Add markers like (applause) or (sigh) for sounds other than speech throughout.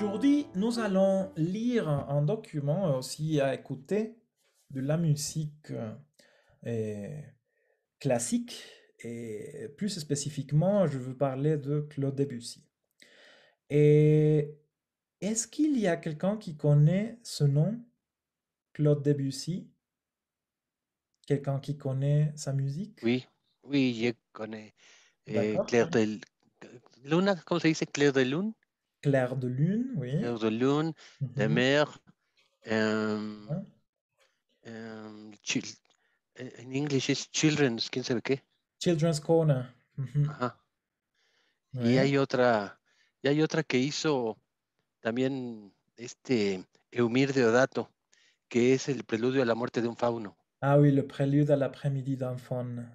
Aujourd'hui, nous allons lire un document aussi à écouter de la musique euh, classique et plus spécifiquement, je veux parler de Claude Debussy. Et est-ce qu'il y a quelqu'un qui connaît ce nom, Claude Debussy Quelqu'un qui connaît sa musique Oui, oui, je connais. Claire Luna, comment se dit Claire de Lune Claire de lune, oui. Claire de lune, la mhm. mer. Eh, en anglais, c'est English, is children's, que Children's Corner. Et il Y hay otra, y hay otra que hizo también este Eumir Deodato, que es el preludio a la muerte d'un un fauno. Ah oui, le prélude à l'après-midi d'un faune.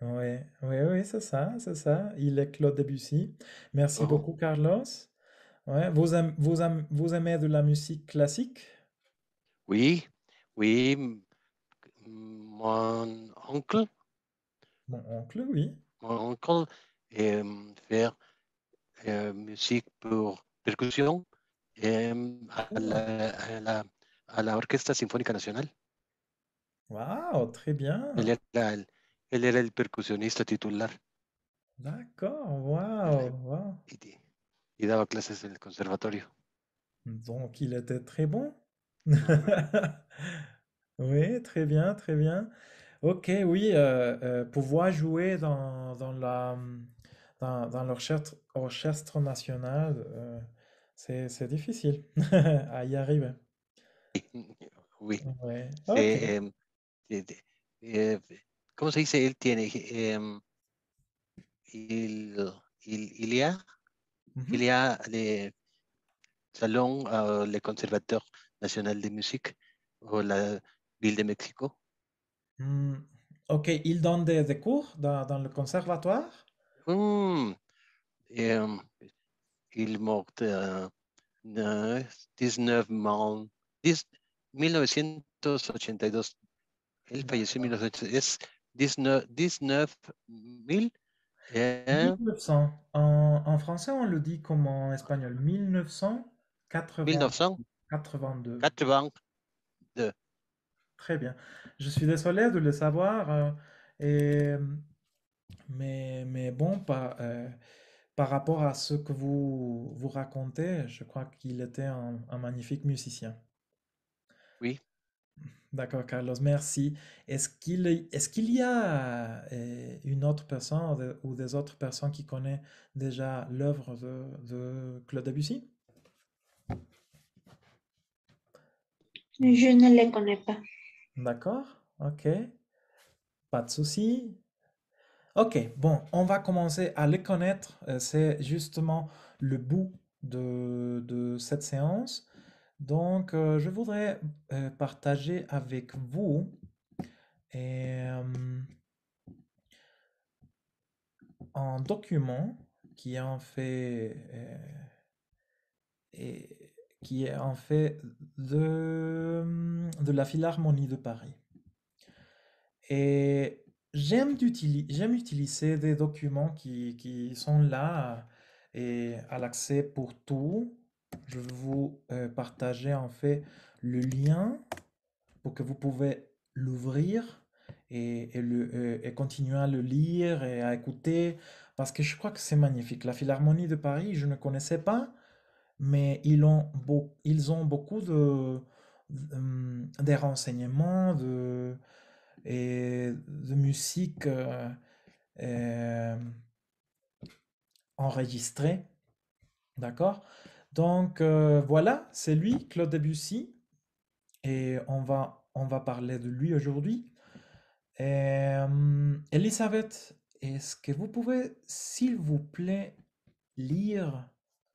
Oui, oui, oui, c'est ça, c'est ça. Il est Claude Debussy. Merci oh. beaucoup, Carlos. Vous, aimez, vous, de la musique classique Oui, oui. Mon oncle. Mon oncle, oui. Mon oncle et faire euh, musique pour percussion à l'orchestre la, la, symphonique nationale. Wow, très bien. Il est le percussionniste titulaire. D'accord, wow, wow. Il daba clases en el conservatorio. Donc il était très bon. (laughs) oui, très bien, très bien. Ok, oui, euh, euh, pouvoir jouer dans, dans la, dans, dans l'orchestre national, euh, c'est, difficile (laughs) à y arriver. (laughs) Oui. Ouais. Eh, eh, se dit il, il, il y a. Mm -hmm. Il y a les salons, euh, les conservateurs nationaux de musique ou la ville de Mexico. Mm. Ok, ils donnent des, des cours dans, dans, le conservatoire mm. Et, euh, Il monte euh, 19 ans, 10, 1982. Il falleció en 19, 19, 19 000 1900. En, français, on le dit comme en espagnol. 1982. Très bien. Je suis désolé de le savoir. Euh, et, mais, bon, par, euh, par rapport à ce que vous, vous racontez, je crois qu'il était un magnifique musicien. D'accord, Carlos, merci. Est-ce qu'il est y a euh, une autre personne ou des autres personnes qui connaissent déjà l'œuvre de, Claude Debussy Je ne les connais pas. D'accord, ok. Pas de souci. Ok, bon, on va commencer à les connaître. Euh, c'est justement le bout de cette séance. Donc, euh, je voudrais euh, partager avec vous euh, un document qui est en fait, qui est en fait de, la Philharmonie de Paris. Et j'aime utiliser des documents qui, qui sont là et à l'accès pour tout je vais vous euh, partager en fait le lien pour que vous pouvez l'ouvrir et, et, euh, et continuer à le lire et à écouter parce que je crois que c'est magnifique. La Philharmonie de Paris, je ne connaissais pas, mais ils ont, ils ont beaucoup de, renseignements de, et de musique euh, euh enregistrée. D'accord donc euh, voilà, c'est lui, Claude Debussy, et on va, on va parler de lui aujourd'hui. Euh, Elisabeth, est-ce que vous pouvez, s'il vous plaît, lire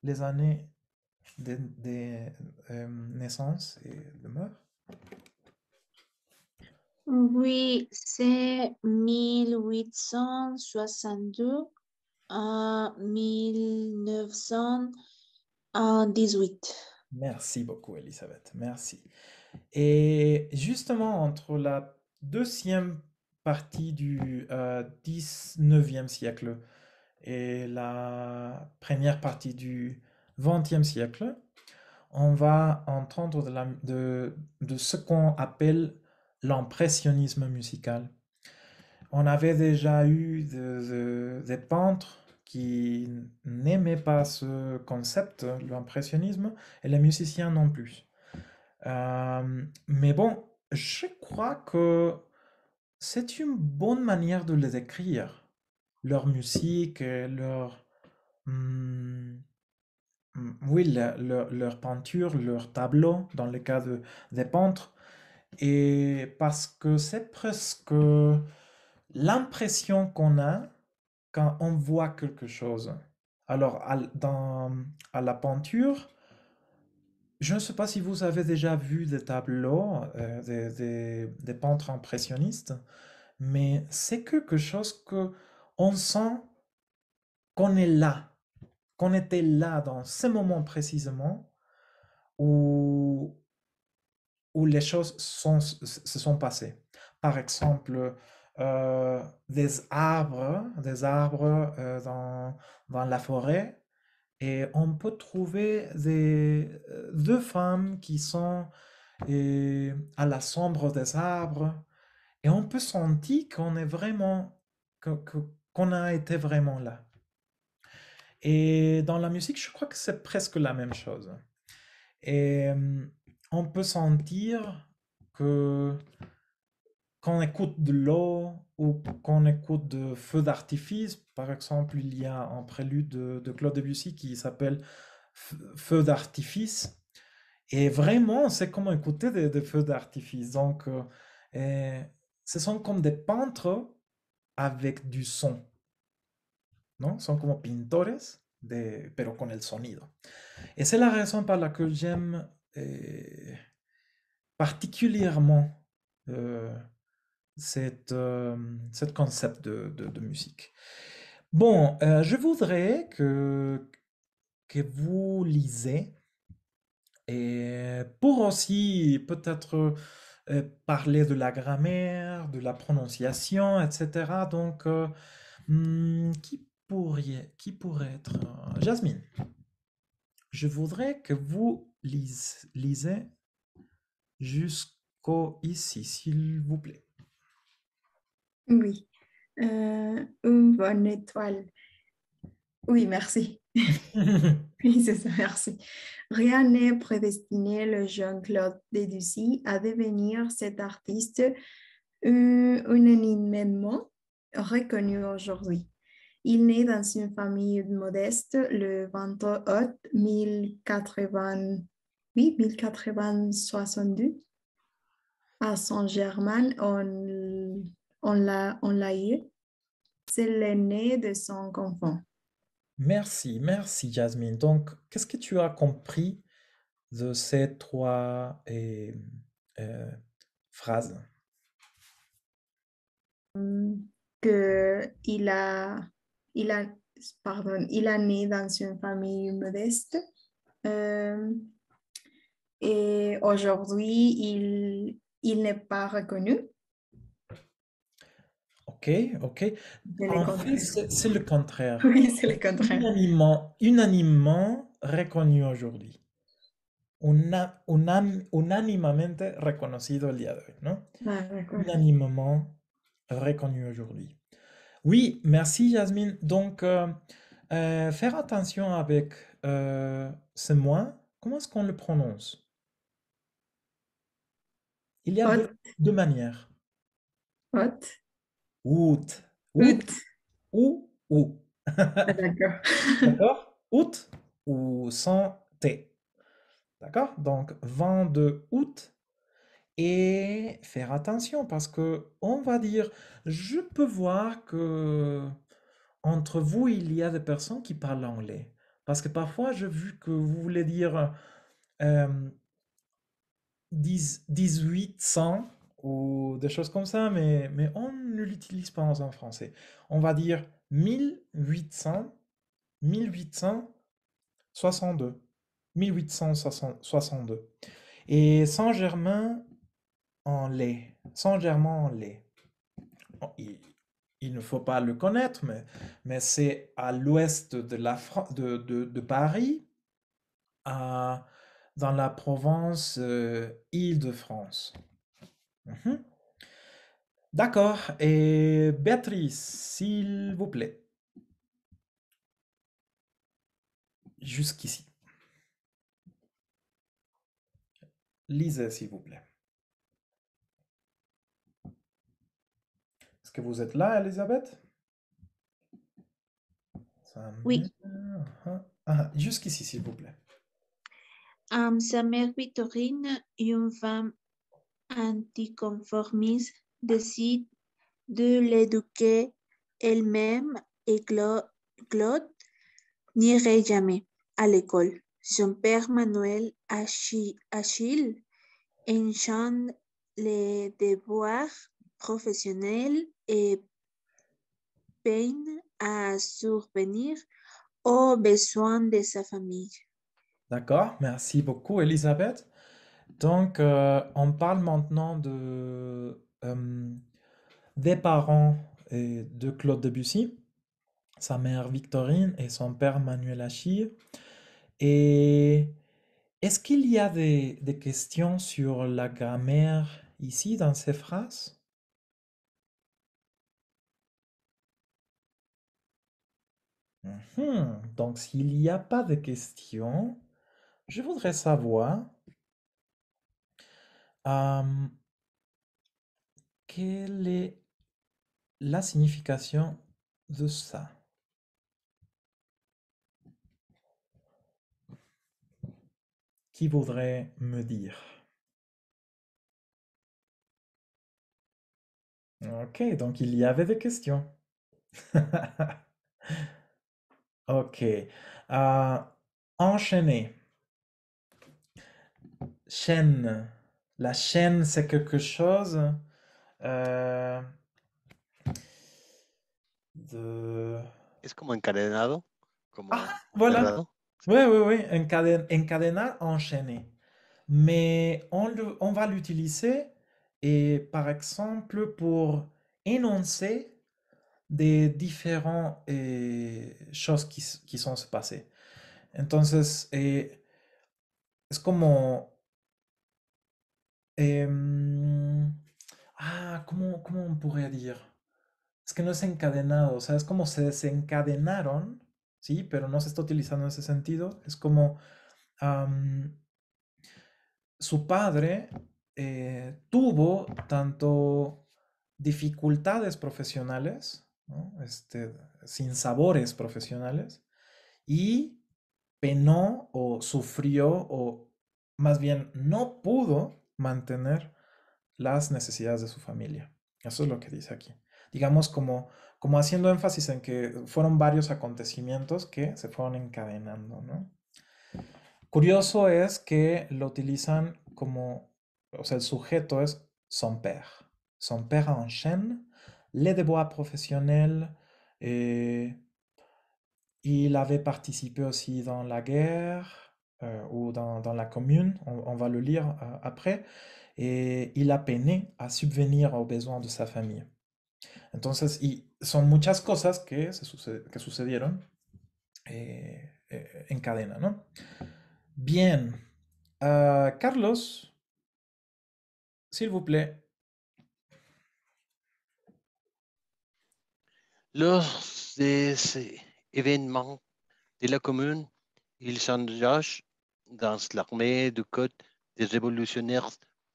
les années de, euh, naissance et de mort Oui, c'est 1862 à 1900. 18. Merci beaucoup, Elisabeth. Merci. Et justement, entre la deuxième partie du 19e euh, siècle et la première partie du 20e siècle, on va entendre de, la, de, de ce qu'on appelle l'impressionnisme musical. On avait déjà eu des peintres qui n'aimaient pas ce concept, l'impressionnisme, et les musiciens non plus. Euh, mais bon, je crois que c'est une bonne manière de les écrire. Leur musique, leur... Hmm, hmm, oui, leur peinture, leur tableau, dans le cas des peintres. Et parce que c'est presque l'impression qu'on a on voit quelque chose. Alors, à, dans, à la peinture, je ne sais pas si vous avez déjà vu des tableaux euh, des, des, peintres impressionnistes, mais c'est quelque chose qu'on sent qu'on est là, qu'on était là dans ce moment précisément où, où les choses sont, se sont passées. Par exemple, euh, des arbres, des arbres euh, dans, la forêt. Et on peut trouver des, euh, deux femmes qui sont et, à la sombre des arbres. Et on peut sentir qu'on est vraiment, qu'on a été vraiment là. Et dans la musique, je crois que c'est presque la même chose. Et on peut sentir que qu'on écoute de l'eau ou qu'on écoute de feux d'artifice, par exemple, il y a un prélude de, Claude Debussy qui s'appelle Feux d'artifice. Et vraiment, c'est comme écouter des, feux d'artifice. Donc, euh, ce sont comme des peintres avec du son. Non? Sont comme pintores, de, pero con el sonido. Et c'est la raison par laquelle j'aime euh, particulièrement euh, euh, cette, concept de, musique. Bon, euh, je voudrais que, que vous lisez et pour aussi peut-être euh, parler de la grammaire, de la prononciation, etc. Donc, hmm, qui, pourrait, qui pourrait être Jasmine Je voudrais que vous lisez jusqu'au ici, s'il vous plaît. Oui. Euh, une bonne étoile. Oui, merci. (laughs) oui, c'est ça, merci. Rien n'est prédestiné, le jeune claude Deducy, à devenir cet artiste euh, unanimement reconnu aujourd'hui. Il naît dans une famille modeste le 28 août 1080, oui, à Saint-Germain, en on l'a eu. C'est l'aîné de son enfant. Merci, merci Jasmine. Donc, qu'est-ce que tu as compris de ces trois euh, euh, phrases Que il a, il a, pardon, il a né dans une famille modeste. Euh, et aujourd'hui, il, il n'est pas reconnu Ok, ok. En fait, c'est le contraire. Oui, c'est le contraire. Unanimement, reconnu aujourd'hui. Unanimement reconnu aujourd'hui. reconocido el día ah, reconnu aujourd'hui. Oui, merci Jasmine. Donc, euh, euh, faire attention avec euh, ce moi ». Comment est-ce qu'on le prononce Il y a deux, manières. Août. Août. Ou, ou. Ah, d'accord. (laughs) D'accord Août ou sans T. D'accord Donc 22 août. Et faire attention parce que on va dire, je peux voir que entre vous, il y a des personnes qui parlent anglais. Parce que parfois, j'ai vu que vous voulez dire euh, huit 1800 ou des choses comme ça, mais, mais on ne l'utilise pas en français. On va dire 1800, 1862. 1862. Et Saint-Germain en lait. Saint-Germain en lait. Il, il, ne faut pas le connaître, mais, mais c'est à l'ouest de, la, de, de, de Paris, à, dans la Provence, euh, Île-de-France. Mhm. D'accord. Et Béatrice, s'il vous plaît. Jusqu'ici. Lisez, s'il vous plaît. Est-ce que vous êtes là, Elisabeth? Oui. Ah, jusqu'ici, s'il vous plaît. sa um, mère Victorine, une femme anticonformiste décide de l'éduquer elle-même et Claude n'irait jamais à l'école. Son père Manuel Achille enchaîne les devoirs professionnels et peine à survenir aux besoins de sa famille. D'accord, merci beaucoup Elisabeth. Donc, euh, on parle maintenant de, euh, des parents de Claude Debussy, sa mère Victorine et son père Manuel Achille. Et est-ce qu'il y a des, questions sur la grammaire ici dans ces phrases mhm. donc, s'il n'y a pas de questions, je voudrais savoir quelle est la signification de ça? Qui voudrait me dire? Ok, donc il y avait des questions. (laughs) Ok. Euh, enchaîner. Chaîne la chaîne, c'est quelque chose euh, de... Es comme encadenado. Como ah, voilà. Oui, oui, oui. Encaden, encadenar, enchaîner. Mais on, on va l'utiliser et par exemple pour énoncer des différentes choses qui, qui sont se Donc, Entonces, comme... comme Em, ah, ¿cómo, ¿cómo podría decir? Es que no es encadenado, o sea, es como se desencadenaron, ¿sí? Pero no se está utilizando en ese sentido. Es como su padre eh, tuvo tanto dificultades profesionales, ¿no? este, sin sabores profesionales, y penó o sufrió o más bien no pudo mantener las necesidades de su familia. Eso es lo que dice aquí. Digamos como, como haciendo énfasis en que fueron varios acontecimientos que se fueron encadenando, Curioso es que lo utilizan como, o sea, el sujeto es son père. Son père chaîne, les bois professionnel, et eh, il avait participé aussi en la guerre. Euh, ou dans, la commune, on, va le lire euh, après, et il a peiné à subvenir aux besoins de sa famille. Entonces, y son muchas cosas que, se suced que sucedieron eh, eh, en cadena, ¿no? Bien, ah, Carlos, s'il vous plaît. Lors des eh, événements de la commune, il s'engage dans l'armée du code des révolutionnaires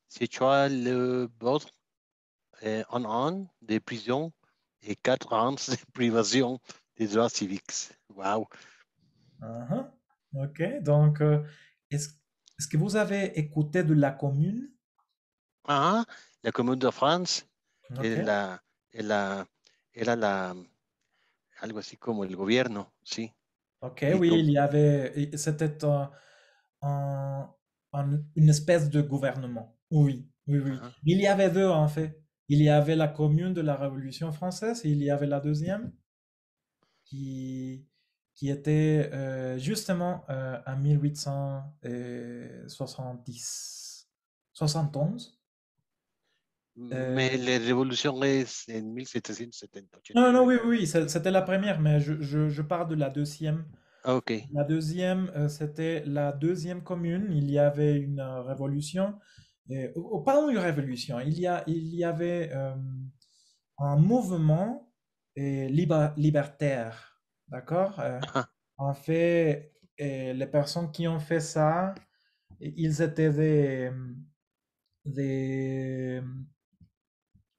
c'est toi le bord un an de prison et quatre ans de (laughs) privation des droits civiques. Wow. Uh-huh. Ok, donc euh, est-ce que vous avez écouté de la commune Ah, la commune de France okay. et la, et la, la, algo así como el gobierno, si. Ok, oui, il y avait, c'était un en, une espèce de gouvernement. Oui, oui, oui. Ah, ah. Il y avait deux, en fait. Il y avait la commune de la Révolution française et il y avait la deuxième qui, qui était euh, justement euh, en 1870, 71. Euh, mais les la révolution en 1778. Non, non, oui, oui, c'était la première, mais je, je, je parle de la deuxième ah, la deuxième, euh, c'était la deuxième commune. Il y avait une euh, révolution. Et, oh, oh, pardon, une révolution. Il y, a, il y avait euh, un mouvement libertaire. D'accord ah, ah. En fait, les personnes qui ont fait ça, ils étaient des.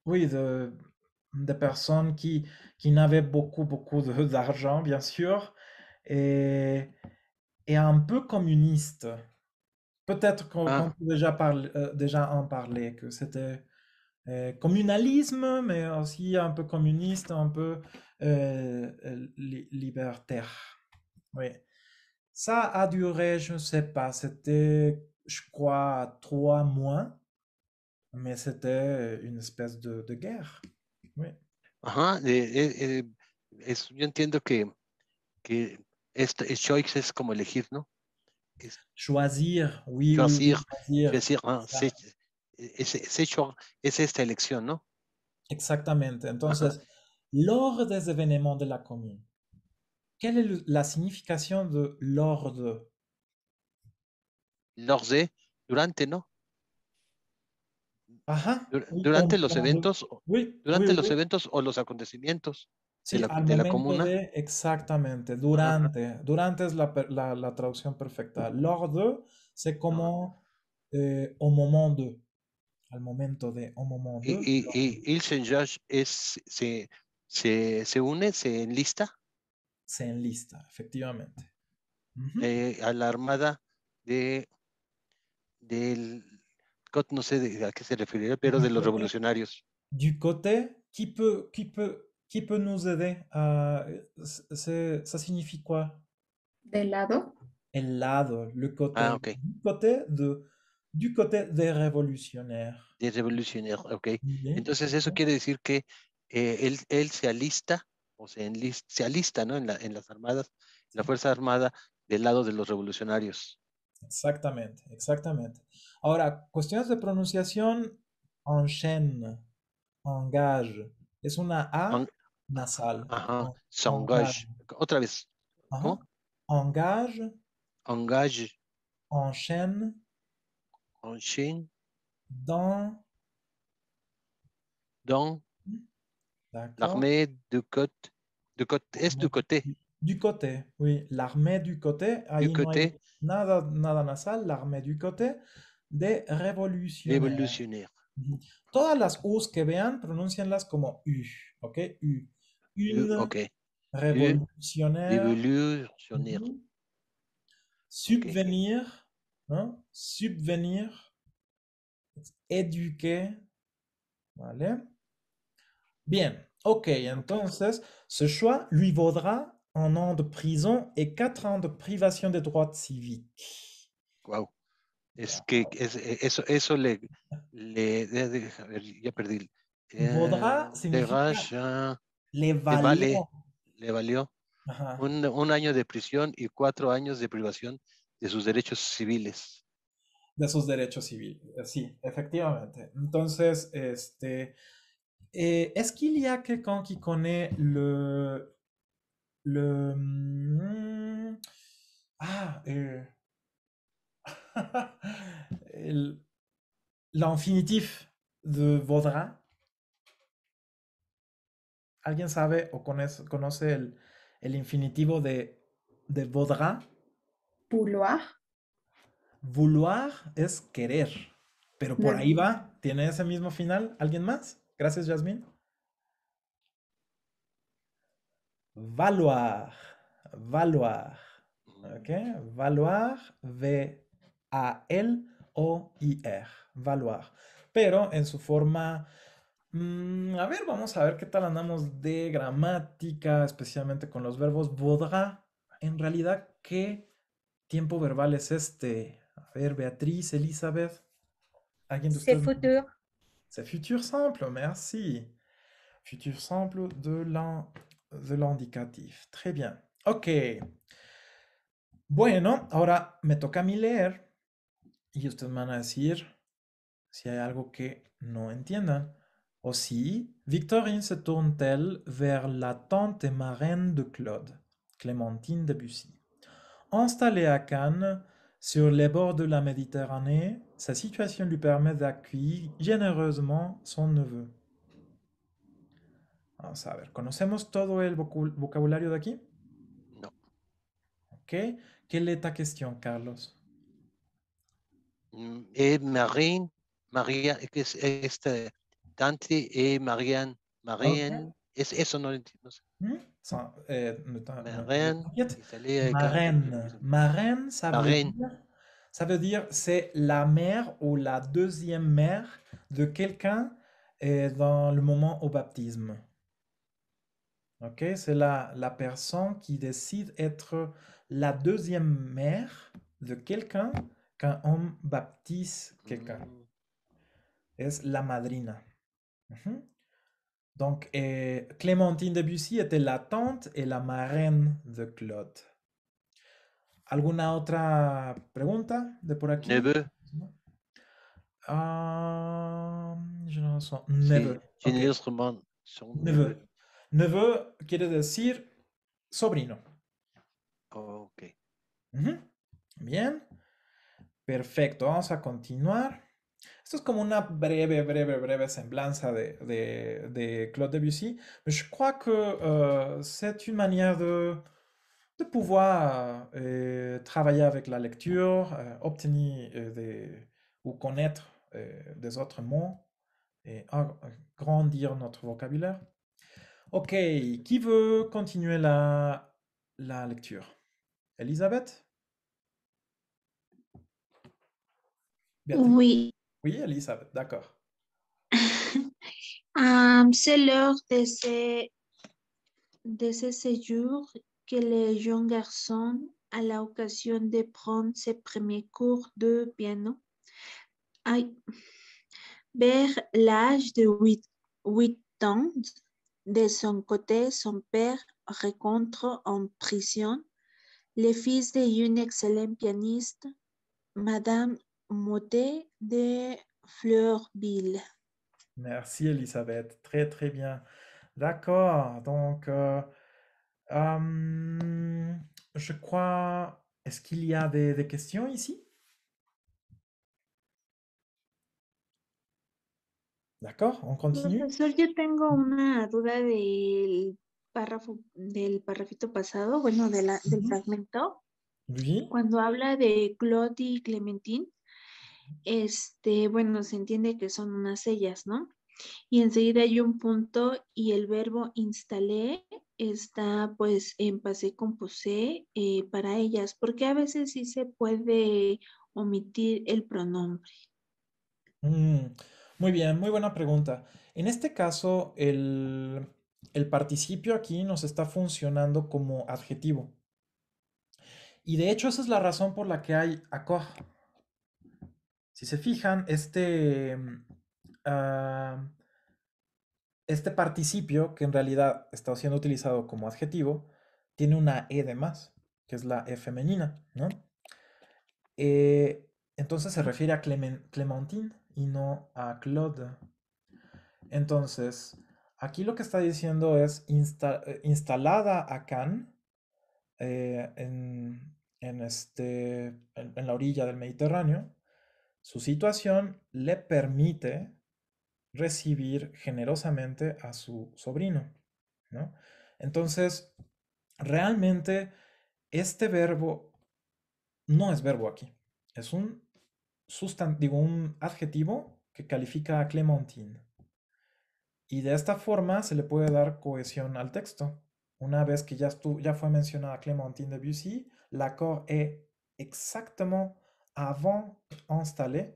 oui, des personnes qui, qui n'avaient beaucoup, beaucoup d'argent, bien sûr, et et un peu communiste. Peut-être qu'on ah. peut déjà, parlé euh, déjà en parler, que c'était euh, communalisme, mais aussi un peu communiste, un peu euh, libertaire. Oui. Ça a duré, je ne sais pas, c'était, je crois, trois mois, mais c'était une espèce de, de guerre. Oui. Ajá, eh, eh, eh, que, que Este, choice es como elegir, ¿no? Es, choisir, oui. choisir, es, esta elección, ¿no? Exactamente. Entonces, lors des événements de la commune. ¿qué es la significación de lors de? durante, ¿no? Ajá. durante los eventos, durante los eventos o los acontecimientos. Sí, la, al de la comuna. De, exactamente, durante. Durante es la, la, traducción perfecta. Lors de, como eh, au moment de. Al momento de, au moment ¿Y, y, y, es, se, se, une, se enlista? Se enlista, efectivamente. Eh, a la armada de del no sé a qué se refería pero de los revolucionarios. Du côté qui peut, qui peut qui peut nous aider à... Ça ah, signifie Del lado. El lado, le Ah, okay. Du de... Du côté de révolutionnaires. De ok. Entonces eso quiere decir que eh, él, él, se alista, o se, se alista, ¿no? En, la, en las armadas, en la Fuerza Armada del lado de los revolucionarios. Exactamente, exactamente. Ahora, cuestiones de pronunciación, en engage. Es una A. nasal. S'engage. Autre engage. Engage. Engage. Enchaîne. Enchaîne. Dans. Dans. L'armée de côte. De côté, est du côté. Du côté, oui. L'armée du côté. du côté. nada, nada nasal. L'armée du côté. des Révolutionnaires. Toutes Todas las U's que vean, pronuncianlas como U, ¿ok? U une euh, révolutionnaire. révolutionnaire. Mhm. Subvenir, hein, subvenir, éduquer. Voilà. Bien, ok, entonces, ce choix lui vaudra un an de prison et quatre ans de privation des droits civiques. Wow. Est-ce que es, eso, eso le, le, le, Vaudra eh, c'est Le valió. un, año de prisión y cuatro años de privación de sus derechos civiles. De sus derechos civiles, eh, sí, efectivamente. Entonces, este, que hay alguien que y el le, de Vaudra. ¿Alguien sabe o conoce el, infinitivo de, de vaudra? Vouloir. Vouloir es querer, pero por ahí va, tiene ese mismo final. ¿Alguien más? Gracias, Yasmin. Valoir, valoir, ok, valoir, V-A-L-O-I-R, valoir, pero en su forma Mm, a ver, vamos a ver qué tal andamos de gramática, especialmente con los verbos ¿Vodra, En realidad, ¿qué tiempo verbal es este? A ver, Beatriz, Elizabeth. ¿Alguien de ustedes? C'est futur. C'est futur simple, merci. Futur simple de l'indicatif. Très bien. Ok. Bueno, ahora me toca a mí leer y ustedes van a decir si hay algo que no entiendan. Aussi, Victorine se tourne-t-elle vers la tante et marraine de Claude, Clémentine de Bussy. Installée à Cannes, sur les bords de la Méditerranée, sa situation lui permet d'accueillir généreusement son neveu. Vamos a ver, ¿conocemos todo el vocabulario de aquí? No. Ok. Quelle est ta cuestión, Carlos? Mm, eh, Marín, Dante et Marianne. Marianne, est ce eso c'est euh, ça veut dire, c'est la mère ou la deuxième mère de quelqu'un euh, dans le moment au baptisme. Ok, c'est la, la personne qui décide être la deuxième mère de quelqu'un quand on baptise quelqu'un. c'est mm. la madrina. Donc, eh, Clementine de Debussy était la tante et la marraine de Claude. ¿Alguna otra pregunta de por aquí? Neveu. Neveu. quiere decir sobrino. Bien. Perfecto. Vamos a continuar. C'est comme une brève, brève, brève semblance de, Claude Debussy. je crois que euh, c'est une manière de, de pouvoir euh, travailler avec la lecture, euh, obtenir des, ou connaître des autres mots et agrandir notre vocabulaire. Ok, qui veut continuer la, la lecture Elisabeth Oui. Oui, Elisabeth, d'accord. (laughs) Um, c'est l'heure de ces de ce séjour que le jeune garçon a l'occasion de prendre ses premiers cours de piano vers l'âge de 8, 8, ans. De son côté, son père rencontre en prison le fils d'une excellente pianiste, Madame moté de Fleurville. Merci Elisabeth, très très bien. D'accord, donc euh, euh, je crois, est-ce qu'il y a des, des questions ici D'accord, on continue. Je yo tengo una duda del párrafo, del párrafito pasado, bueno, de la, del fragmento. Oui. il parle de Claude y Clementine, este, bueno, se entiende que son unas ellas, ¿no? Y enseguida hay un punto y el verbo instalé está pues en pasé compuse eh, para ellas, porque a veces sí se puede omitir el pronombre. Mm, muy bien, muy buena pregunta. En este caso, el, el participio aquí nos está funcionando como adjetivo. Y de hecho esa es la razón por la que hay acoja. Si se fijan, este, mm, ah, este participio, que en realidad está siendo utilizado como adjetivo, tiene una E de más, que es la E femenina, ¿no? Eh, entonces se refiere a Clementine y no a Claude. Entonces, aquí lo que está diciendo es eh, instalada a Cannes eh, en, este, en, la orilla del Mediterráneo, su situación le permite recibir generosamente a su sobrino. Entonces, realmente este verbo no es verbo aquí. Es un sustantivo, un adjetivo que califica a Clementine. Y de esta forma se le puede dar cohesión al texto. Una vez que ya, fue mencionada Clementine de la cor es exactamente... avant installé.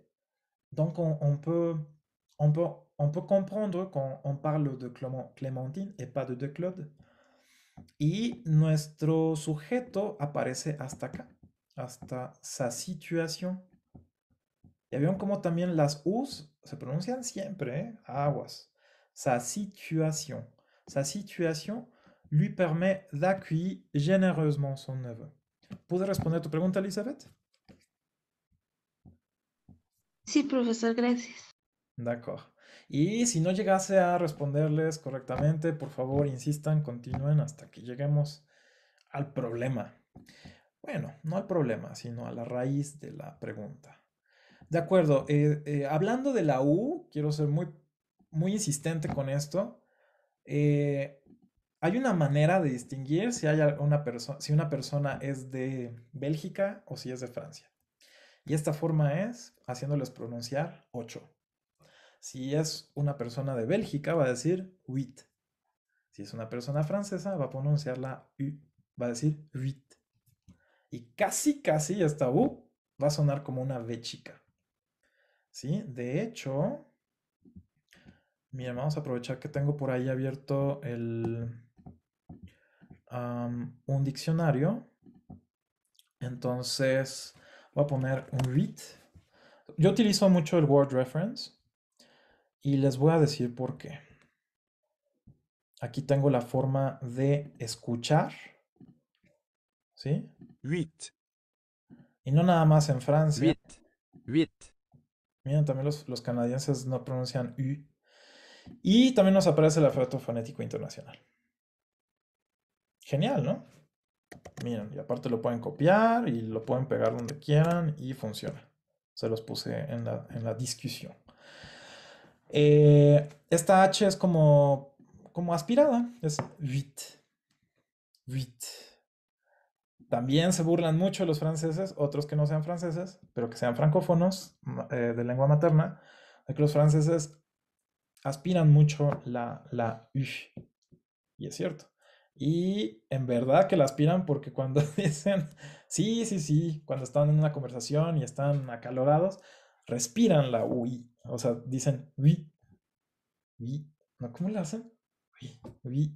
Donc, on, peut, on, peut, on peut comprendre qu'on on parle de Clémentine et pas de, de Claude. et nuestro sujeto aparece hasta acá, hasta sa situación. Y vieron como también las U's se pronuncian siempre, hein, aguas. Sa situation. Sa situation lui permet d'accueillir généreusement son neveu. vous répondre à tu question Elizabeth? Sí, profesor, gracias. De acuerdo. Y si no llegase a responderles correctamente, por favor, insistan, continúen hasta que lleguemos al problema. Bueno, no al problema, sino a la raíz de la pregunta. De acuerdo, eh, eh, hablando de la U, quiero ser muy, muy insistente con esto. Eh, hay una manera de distinguir si, hay una si una persona es de Bélgica o si es de Francia. Y esta forma es haciéndoles pronunciar 8. Si es una persona de Bélgica, va a decir 8. Si es una persona francesa, va a pronunciar la U, va a decir 8. Y casi, casi esta U va a sonar como una V chica. ¿Sí? De hecho, miren, vamos a aprovechar que tengo por ahí abierto el, un diccionario. Entonces, Voy a poner un read. Yo utilizo mucho el word reference y les voy a decir por qué. Aquí tengo la forma de escuchar. ¿Sí? Read. Y no nada más en Francia. Read. Read. Miren, también los, canadienses no pronuncian U. Y también nos aparece el alfabeto fonético internacional. Genial, ¿no? Miren, y aparte lo pueden copiar y lo pueden pegar donde quieran y funciona. Se los puse en la, en la discusión. Eh, esta H es como, como aspirada, es vit. También se burlan mucho los franceses, otros que no sean franceses, pero que sean francófonos eh, de lengua materna, de que los franceses aspiran mucho la, la U. Y es cierto. Y en verdad que la aspiran porque cuando (laughs) dicen, sí, sí, sí, cuando están en una conversación y están acalorados, respiran la UI. O sea, dicen, vi. uy, ¿no? ¿Cómo le hacen? Uy,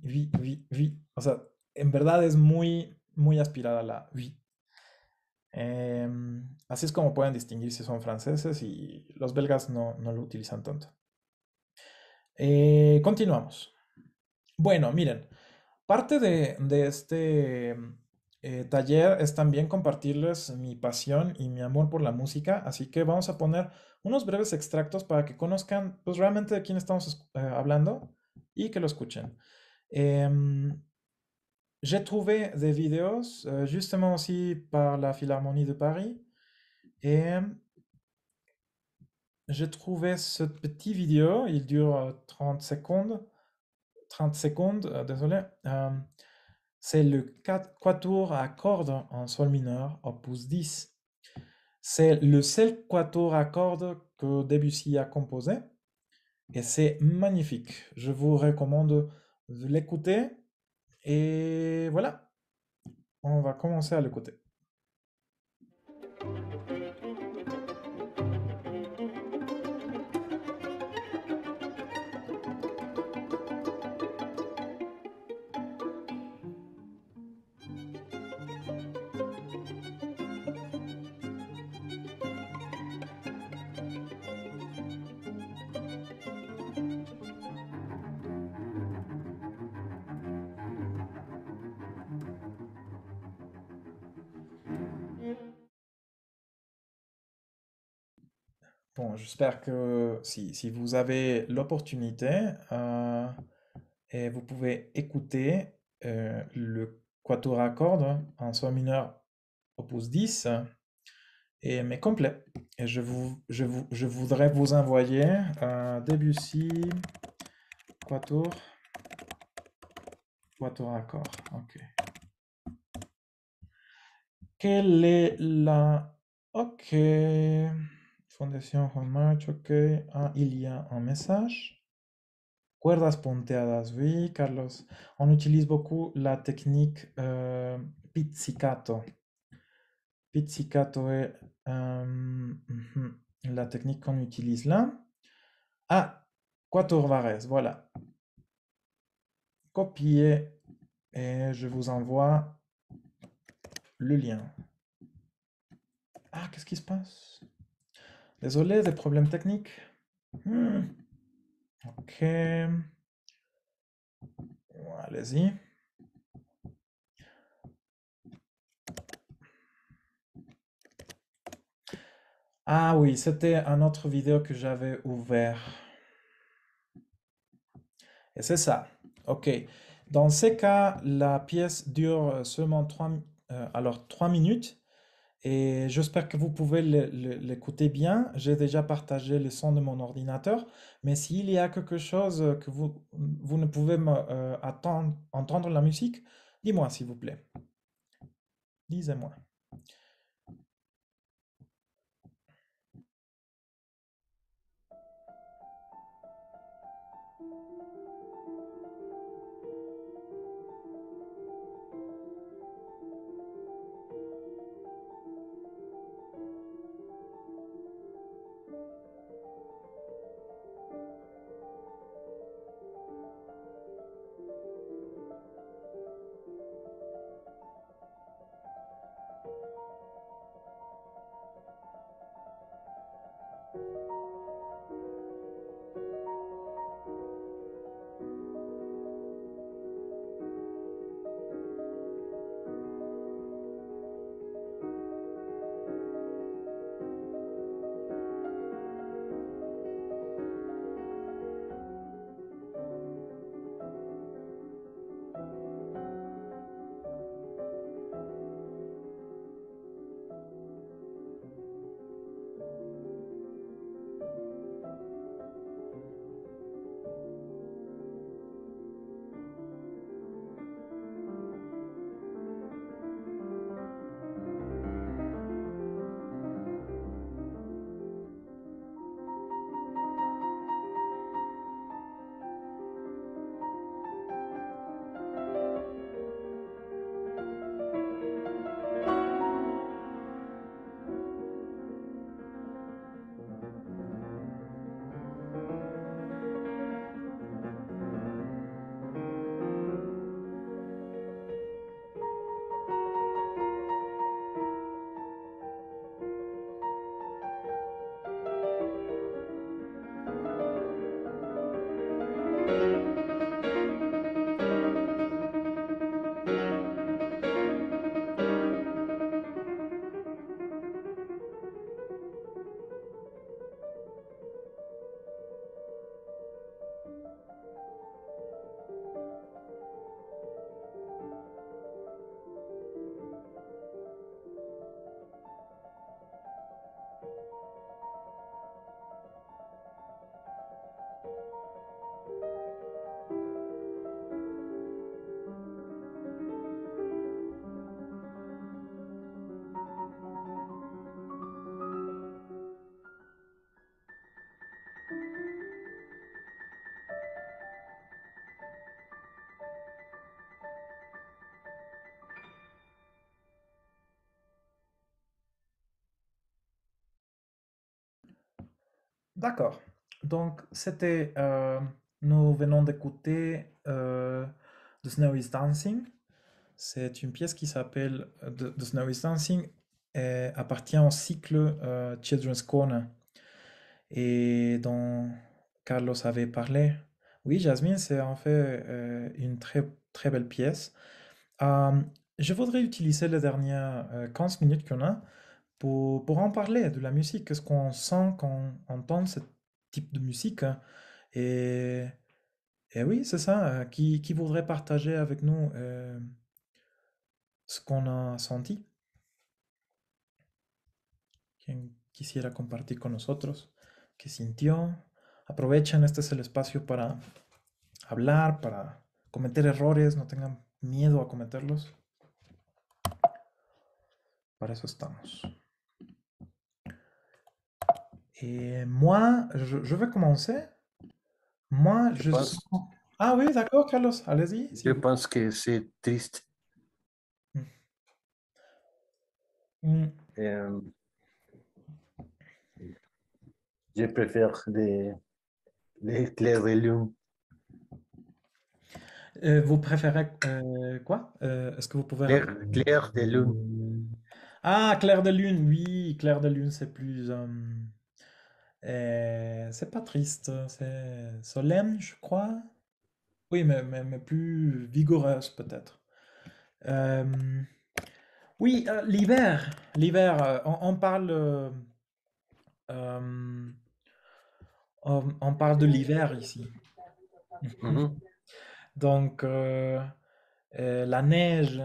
uy, uy, uy, O sea, en verdad es muy, muy aspirada la uy. Em, así es como pueden distinguir si son franceses y los belgas no, lo utilizan tanto. Eh, continuamos. Bueno, miren, Parte de, este mm, eh, taller es también compartirles mi pasión y mi amor por la música, así que vamos a poner unos breves extractos para que conozcan pues realmente de quién estamos eh, hablando y que lo escuchen. Eh, em, J'ai trouvé des vidéos eh, justement aussi par la Philharmonie de Paris et em, j'ai trouvé cette petite vidéo, il dure 30 euh, secondes, 30 secondes, euh, désolé. Euh, c'est le quatuor à cordes en sol mineur, opus 10. C'est le seul quatuor à cordes que Debussy a composé et c'est magnifique. Je vous recommande de l'écouter et voilà, on va commencer à l'écouter. Bon, j'espère que si, vous avez l'opportunité, euh, et vous pouvez écouter euh, le quatuor à cordes en sol mineur opus 10, et, mais complet. Et je, vous, je, vous, je voudrais vous envoyer euh, Debussy quatuor, quatuor à cordes. ok Quelle est la... Ok il y a un message. Cuerdas punteadas, oui, Carlos. On utilise beaucoup la technique eh, pizzicato. Pizzicato est la technique qu'on utilise là. Ah, Quatorvares. voilà. Copier et je vous envoie le lien. Ah, qu'est-ce qui se passe Désolé, des problèmes techniques. Hmm. Ok. Allez-y. Ah oui, c'était un autre vidéo que j'avais ouvert. Et c'est ça. OK. Dans ces cas, la pièce dure seulement euh, alors 3 minutes. Et j'espère que vous pouvez l'écouter bien. J'ai déjà partagé le son de mon ordinateur, mais s'il y a quelque chose que vous, vous ne pouvez euh, entendre la musique, dis-moi s'il vous plaît. Dis-moi. D'accord. Donc, c'était. Euh, nous venons d'écouter euh, The Snow is Dancing. C'est une pièce qui s'appelle euh, The, Snow is Dancing et appartient au cycle Children's Corner et dont Carlos avait parlé. Oui, Jasmine, c'est en fait une très, très belle pièce. je voudrais utiliser les dernières 15 minutes qu'on a pour, pour, parler de la música, qu'est-ce qu'on sent quand on entend ce type de música Et, et oui, c'est ça, euh, qui, qui, voudrait partager avec nous euh, ce quisiera compartir con nosotros, que sintió. Aprovechen, este es el espacio para hablar, para cometer errores, no tengan miedo a cometerlos. Para eso estamos. Et moi, je, je vais commencer. Moi, je... Ah oui, d'accord, Carlos, allez-y. Je pense que c'est triste. Mm. Mm. Euh, je préfère les, clairs de lune. Euh, vous préférez euh, quoi Est-ce que vous pouvez... Clair, clair de lune. Ah, clair de lune, oui, clair de lune, c'est plus... Euh, c'est pas triste, hein, c'est solemne, je crois. Oui, mais, mais, plus vigoureuse peut-être. Euh, oui, euh, l'hiver, l'hiver, on, parle, on, parle de l'hiver ici. Mhm. Donc, la neige,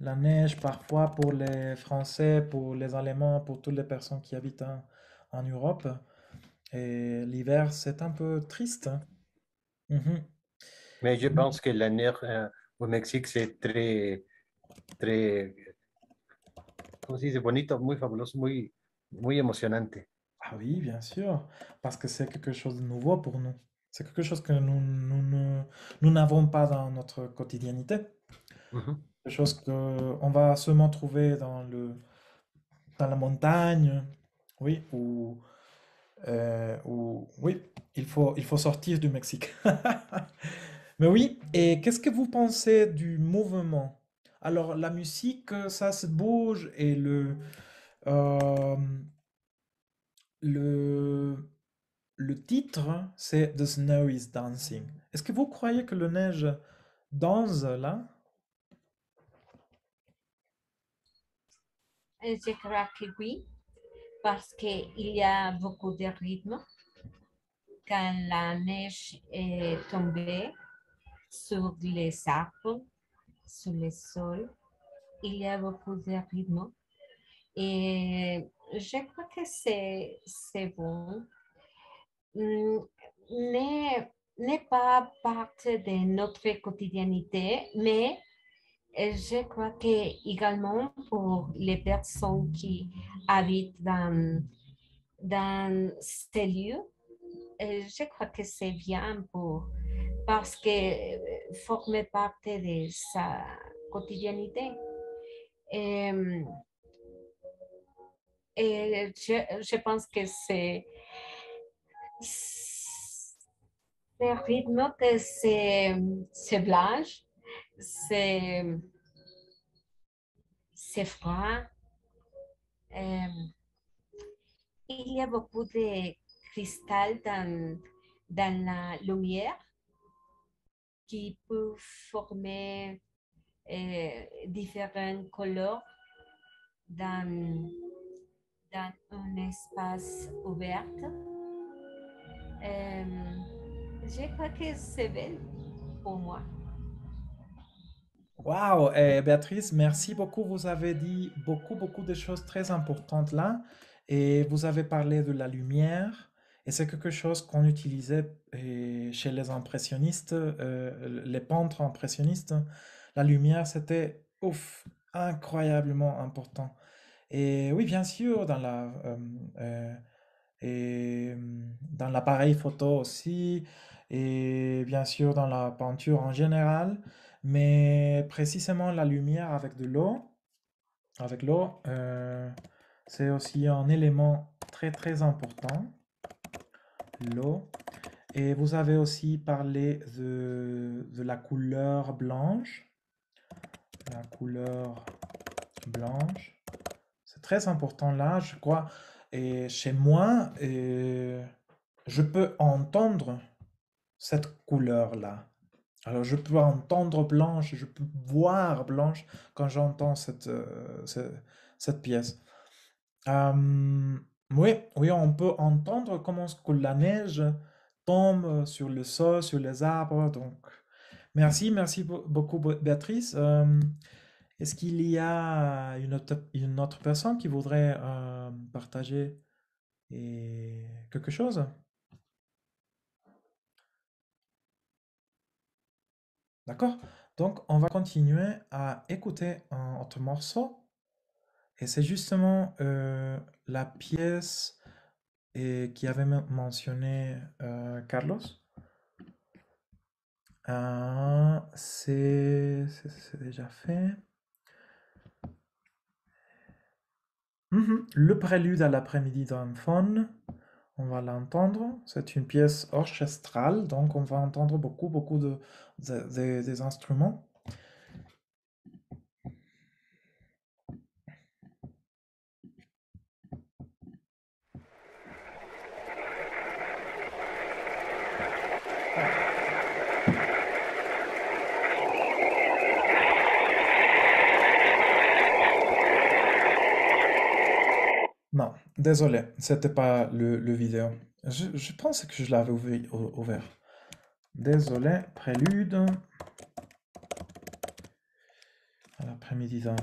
la neige parfois pour les Français, pour les Allemands, pour toutes les personnes qui habitent en Europe, l'hiver, c'est un peu triste. Hein. Mhm. Mais je mmh. pense que l'année euh, au Mexique, c'est très, très, ¿cómo Bonito, muy fabuloso, muy, muy emocionante. Ah oui, bien sûr, parce que c'est quelque chose de nouveau pour nous. C'est quelque chose que nous, nous, n'avons pas dans notre quotidiennité. Mm Quelque chose qu'on va seulement trouver dans, le, dans la montagne, oui, ou... Euh, ou, oui, il faut, il faut sortir du Mexique. (laughs) Mais oui, et qu'est-ce que vous pensez du mouvement Alors, la musique, ça se bouge et le. Euh, le, le titre, c'est The Snow is Dancing. Est-ce que vous croyez que le neige danse là Je crois que oui parce qu'il y a beaucoup de rythmes Quand la neige est tombée sur les arbres, sur le sol, il y a beaucoup de rythmes Et je crois que c'est bon. Mm, n'est pas partie de notre quotidiennité, mais et je crois que également pour les personnes qui habitent dans, dans ces lieux, euh, je crois que c'est bien pour, parce que euh, former partie de sa quotidiennité. Euh, et, je, je, pense que c'est le rythme de c'est ces c'est c'est froid. Euh, il y a beaucoup de cristal dans, dans la lumière qui peut former euh, différents couleurs dans, dans un espace ouvert. Euh, je crois que c'est belle pour moi. Wow, eh, Béatrice, merci beaucoup. Vous avez dit beaucoup, beaucoup de choses très importantes là. Et vous avez parlé de la lumière. Et c'est quelque chose qu'on utilisait eh, chez les impressionnistes, euh, les peintres impressionnistes. La lumière, c'était ouf, incroyablement important. Et oui, bien sûr, dans la, euh, euh, mm, dans l'appareil photo aussi, et bien sûr dans la peinture en général, mais précisément la lumière avec de l'eau. Avec l'eau, euh, c'est aussi un élément très très important. L'eau. Et vous avez aussi parlé de, de la couleur blanche. La couleur blanche. C'est très important là, je crois. Et chez moi, je peux entendre cette couleur-là. Alors je peux entendre blanche, je peux voir blanche quand j'entends cette, euh, pièce. oui, on peut entendre comment la neige tombe sur le sol, sur les arbres. Donc, merci, merci beaucoup Béatrice. Est-ce qu'il y a une autre, personne qui voudrait partager quelque chose? D'accord Donc, on va continuer à écouter un autre morceau. Et c'est justement euh, la pièce et, euh, qui avait mentionné euh, Carlos. Ah, c'est déjà fait. Mhm. Le prélude à l'après-midi d'un on va l'entendre. C'est une pièce orchestrale, donc on va entendre beaucoup, beaucoup de, des instruments. Désolé, c'était pas le, le vidéo. Je, je pense que je l'avais ouvert. Désolé, prélude à l'après-midi d'un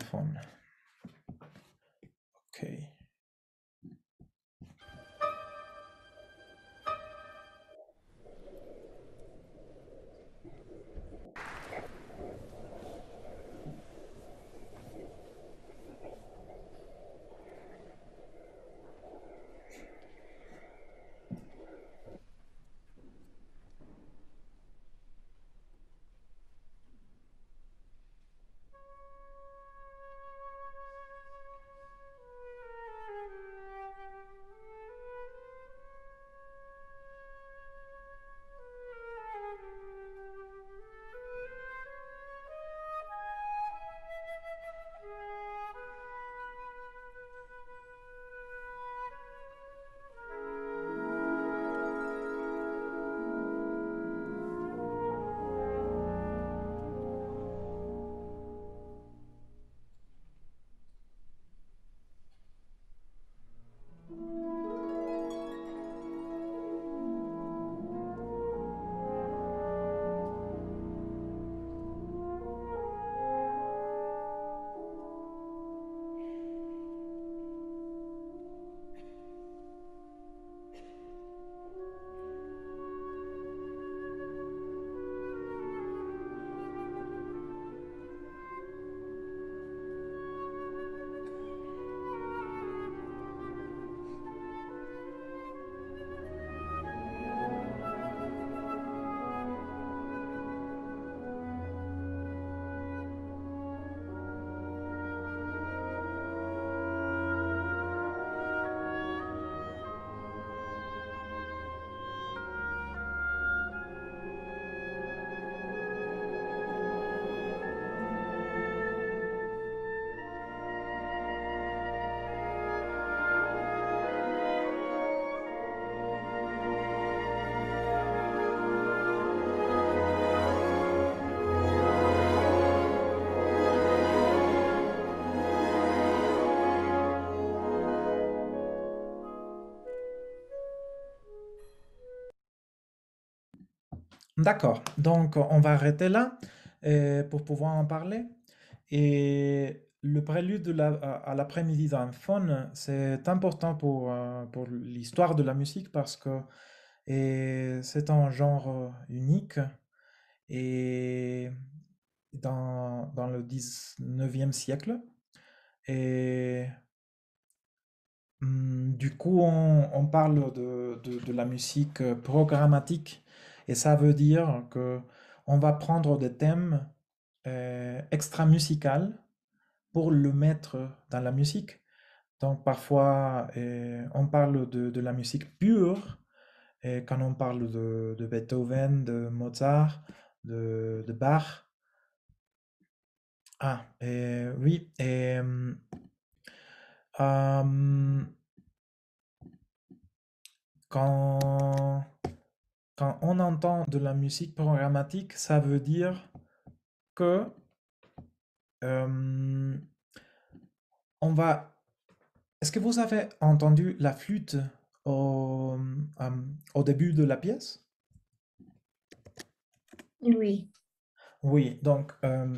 Hmm. D'accord. Donc, on va arrêter là euh, pour pouvoir en parler. Et le prélude à l'après-midi d'un faune, c'est important euh, pour, l'histoire de la musique parce que c'est un genre euh, unique. Et dans, le 19e siècle, et hmm, du coup, on, parle de, la musique programmatique et ça veut dire que on va prendre des thèmes euh, extra-musicaux pour le mettre dans la musique. Donc parfois, euh, on parle de, de, la musique pure, et quand on parle de, de Beethoven, de Mozart, de, de Bach. Ah, et, oui, et, quand quand on entend de la musique programmatique, ça veut dire que euh, on va. Est-ce que vous avez entendu la flûte au, euh, début de la pièce Oui. Oui, donc euh,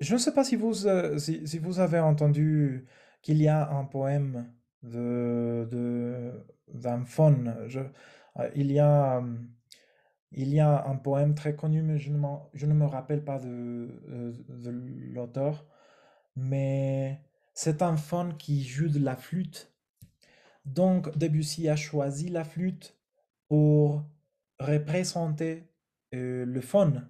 je ne sais pas si vous, si, vous avez entendu qu'il y a un poème de d'un faune. Je, euh, il y a, un poème très connu, mais je ne, me rappelle pas euh, de, l'auteur. Mais c'est un fan qui joue de la flûte. Donc Debussy a choisi la flûte pour représenter euh, le faune.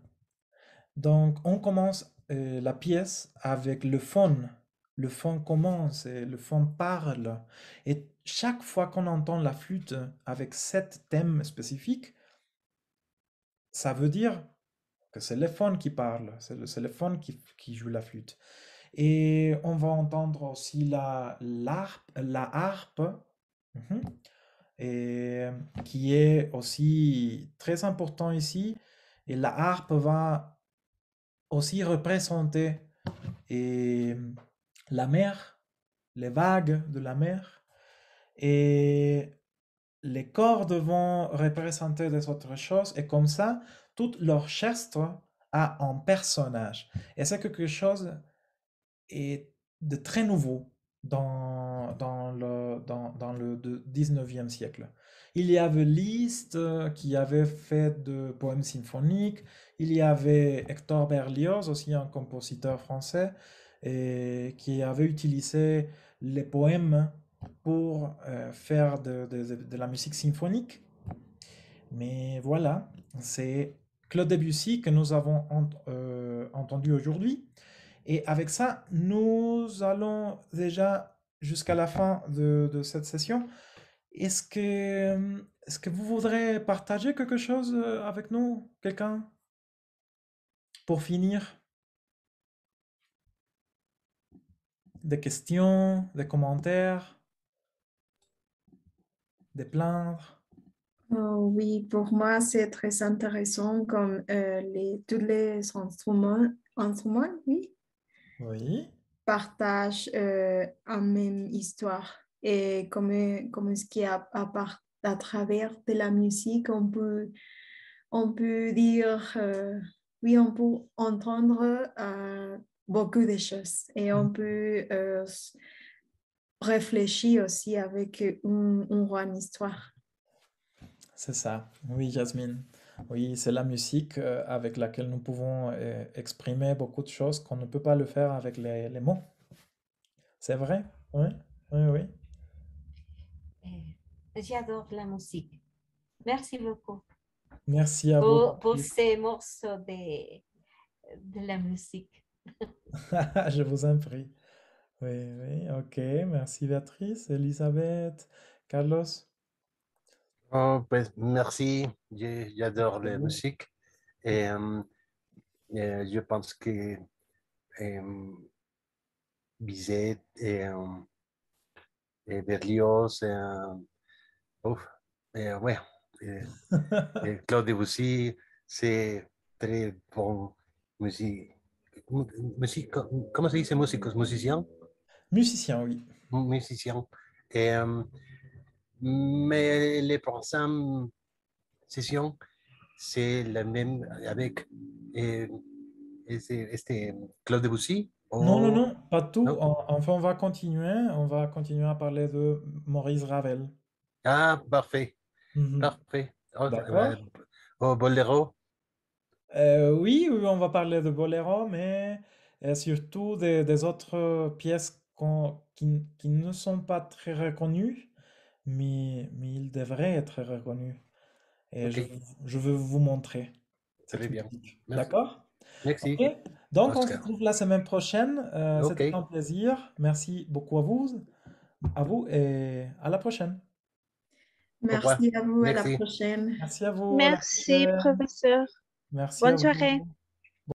Donc on commence la pièce avec le faune le fond commence, et le fond parle. Et chaque fois qu'on entend la flûte avec sept thèmes spécifiques, ça veut dire que c'est le fond qui parle, c'est le, le fond qui, joue la flûte. Et on va entendre aussi la, harpe, la harpe mhm, et, qui est aussi très important ici. Et la harpe va aussi représenter et la mer, les vagues de la mer. Et les cordes vont représenter des autres choses. Et comme ça, tout l'orchestre a un personnage. Et c'est quelque chose de très nouveau dans, dans le, dans le 19e siècle. Il y avait Liszt euh, qui avait fait de poèmes symphoniques, il y avait Hector Berlioz, aussi un compositeur français, et qui avait utilisé les poèmes pour euh, faire de, de, de, la musique symphonique. Mais voilà, c'est Claude Debussy que nous avons euh, entendu aujourd'hui. Et avec ça, nous allons déjà jusqu'à la fin de, de cette session. Est-ce que, est -ce que vous voudrez partager quelque chose euh, avec nous, quelqu'un, pour finir des questions, des commentaires, des plaintes oh, Oui, pour moi, c'est très intéressant comme euh, les, tous les instruments, oui, oui. partagent euh, la même histoire. Et comme, comme ce qui à, à, à, travers de la musique, on peut, on peut dire, euh, oui, on peut entendre euh, beaucoup de choses et on mm. peut euh, réfléchir aussi avec une, une histoire. C'est ça, oui Jasmine. Oui, c'est la musique euh, avec laquelle nous pouvons euh, exprimer beaucoup de choses qu'on ne peut pas le faire avec les, mots. C'est vrai, oui, oui, oui. J'adore la musique. Merci beaucoup. Merci à vous. Pour ces morceaux de, de la musique. (laughs) (laughs) Je vous en prie. Oui, oui, ok. Merci Béatrice, Elisabeth, Carlos. Oh, merci, j'adore la musique et, eh, je pense que Bizet et, eh, Berlioz, ouf, eh, ouais, (laughs) Claude Debussy, c'est très bon musique musico, comment se dit, c'est ¿Musicien? Musicien, oui. Musicien. Et, eh, mais mm, les prochaines sessions, c'est la même avec et, eh, c'est, Claude Debussy Non, non, non, pas tout. enfin, on va continuer. On va continuer à parler de Maurice Ravel. Ah, parfait. Mhm. Parfait. Oh, oh, euh, oui, on va parler de Boléro, mais euh, surtout des, autres pièces qui, ne sont pas très reconnues, mais, mais ils devraient être reconnus. Et je, veux vous montrer très bien. D'accord? Merci, Donc, on se retrouve la semaine prochaine. Euh, c'était un plaisir. Merci beaucoup à vous, à vous et à la prochaine. Merci à vous, à la prochaine. Merci à vous, Merci, professeur. Merci. Bonne soirée.